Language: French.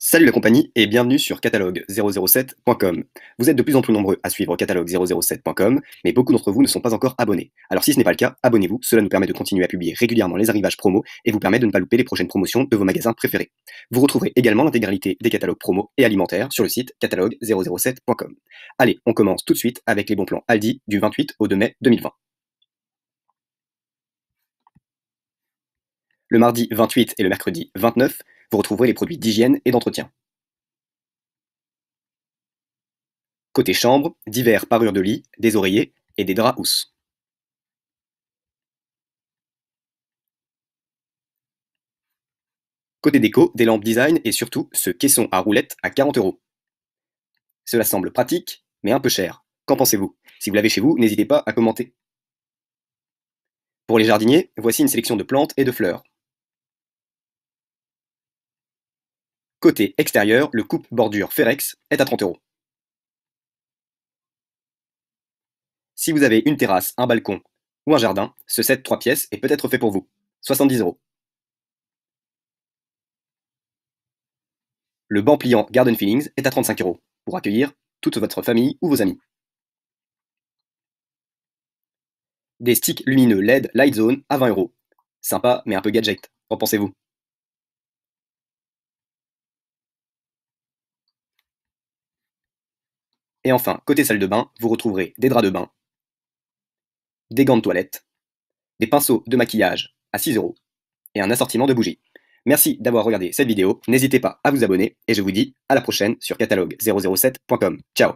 Salut la compagnie et bienvenue sur catalogue007.com. Vous êtes de plus en plus nombreux à suivre catalogue007.com, mais beaucoup d'entre vous ne sont pas encore abonnés. Alors si ce n'est pas le cas, abonnez-vous, cela nous permet de continuer à publier régulièrement les arrivages promos et vous permet de ne pas louper les prochaines promotions de vos magasins préférés. Vous retrouverez également l'intégralité des catalogues promos et alimentaires sur le site catalogue007.com. Allez, on commence tout de suite avec les bons plans Aldi du 28 au 2 mai 2020. Le mardi 28 et le mercredi 29, vous retrouverez les produits d'hygiène et d'entretien. Côté chambre, divers parures de lit, des oreillers et des draps housses. Côté déco, des lampes design et surtout ce caisson à roulettes à 40 euros. Cela semble pratique, mais un peu cher. Qu'en pensez-vous Si vous l'avez chez vous, n'hésitez pas à commenter. Pour les jardiniers, voici une sélection de plantes et de fleurs. Côté extérieur, le coupe-bordure Ferex est à 30 euros. Si vous avez une terrasse, un balcon ou un jardin, ce set 3 pièces est peut-être fait pour vous. 70 euros. Le banc pliant Garden Feelings est à 35 euros pour accueillir toute votre famille ou vos amis. Des sticks lumineux LED Light Zone à 20 euros. Sympa mais un peu gadget, qu'en pensez-vous Et enfin, côté salle de bain, vous retrouverez des draps de bain, des gants de toilette, des pinceaux de maquillage à 6 euros et un assortiment de bougies. Merci d'avoir regardé cette vidéo, n'hésitez pas à vous abonner et je vous dis à la prochaine sur catalogue007.com. Ciao